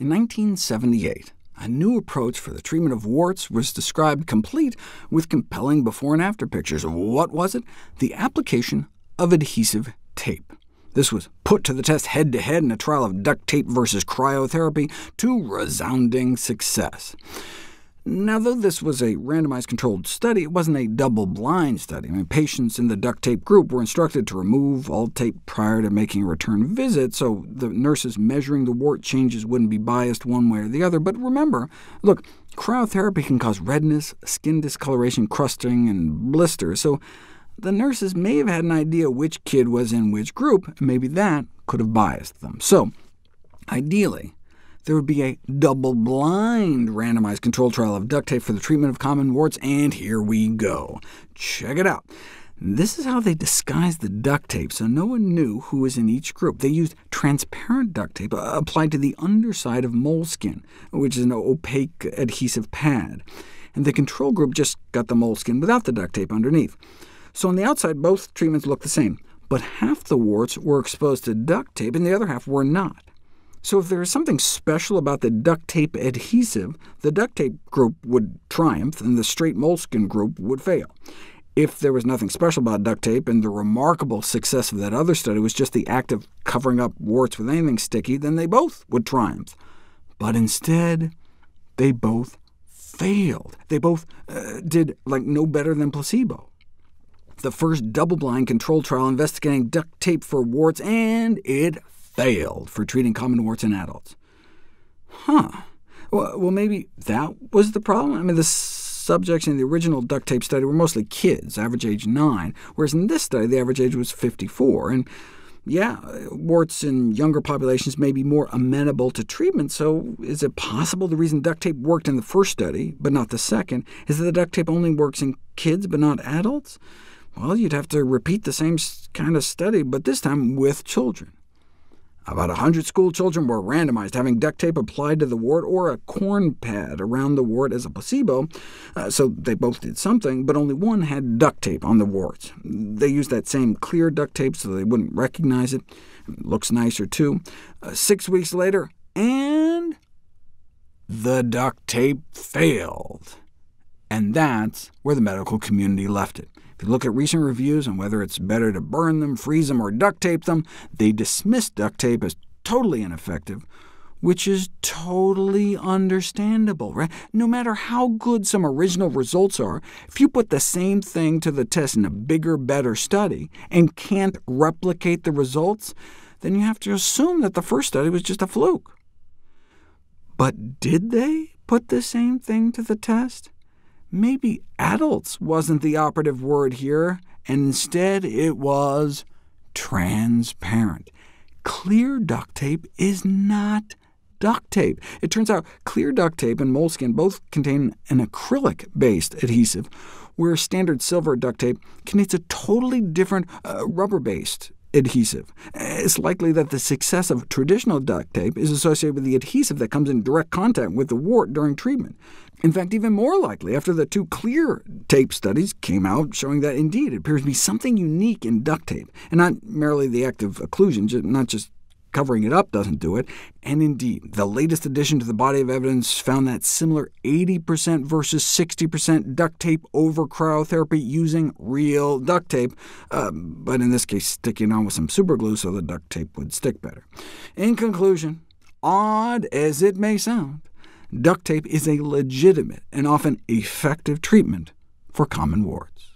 In 1978, a new approach for the treatment of warts was described complete with compelling before and after pictures. What was it? The application of adhesive tape. This was put to the test head-to-head -head in a trial of duct tape versus cryotherapy to resounding success. Now, though this was a randomized controlled study, it wasn't a double-blind study. I mean, patients in the duct tape group were instructed to remove all tape prior to making a return visit, so the nurses measuring the wart changes wouldn't be biased one way or the other. But remember, look, cryotherapy can cause redness, skin discoloration, crusting, and blisters, so the nurses may have had an idea which kid was in which group, and maybe that could have biased them. So, ideally, there would be a double-blind randomized control trial of duct tape for the treatment of common warts, and here we go. Check it out. This is how they disguised the duct tape, so no one knew who was in each group. They used transparent duct tape uh, applied to the underside of moleskin, which is an opaque adhesive pad, and the control group just got the moleskin without the duct tape underneath. So on the outside, both treatments looked the same, but half the warts were exposed to duct tape and the other half were not. So if there is something special about the duct tape adhesive, the duct tape group would triumph and the straight moleskin group would fail. If there was nothing special about duct tape, and the remarkable success of that other study was just the act of covering up warts with anything sticky, then they both would triumph. But instead, they both failed. They both uh, did like no better than placebo the first double-blind controlled trial investigating duct tape for warts, and it failed for treating common warts in adults. Huh. Well, maybe that was the problem? I mean, the subjects in the original duct tape study were mostly kids, average age 9, whereas in this study the average age was 54. And yeah, warts in younger populations may be more amenable to treatment, so is it possible the reason duct tape worked in the first study, but not the second, is that the duct tape only works in kids but not adults? Well, you'd have to repeat the same kind of study, but this time with children. About 100 school children were randomized, having duct tape applied to the wart or a corn pad around the wart as a placebo, uh, so they both did something, but only one had duct tape on the warts. They used that same clear duct tape so they wouldn't recognize it. it looks nicer, too. Uh, six weeks later, and the duct tape failed. And that's where the medical community left it. If you look at recent reviews on whether it's better to burn them, freeze them, or duct tape them, they dismiss duct tape as totally ineffective, which is totally understandable. Right? No matter how good some original results are, if you put the same thing to the test in a bigger, better study and can't replicate the results, then you have to assume that the first study was just a fluke. But did they put the same thing to the test? maybe adults wasn't the operative word here, and instead it was transparent. Clear duct tape is not duct tape. It turns out clear duct tape and moleskin both contain an acrylic-based adhesive, where standard silver duct tape contains a totally different uh, rubber-based adhesive. It's likely that the success of traditional duct tape is associated with the adhesive that comes in direct contact with the wart during treatment. In fact, even more likely after the two clear tape studies came out showing that indeed it appears to be something unique in duct tape, and not merely the act of occlusion, not just covering it up doesn't do it. And indeed, the latest addition to the body of evidence found that similar 80% versus 60% duct tape over cryotherapy using real duct tape, uh, but in this case sticking on with some superglue so the duct tape would stick better. In conclusion, odd as it may sound, duct tape is a legitimate and often effective treatment for common warts.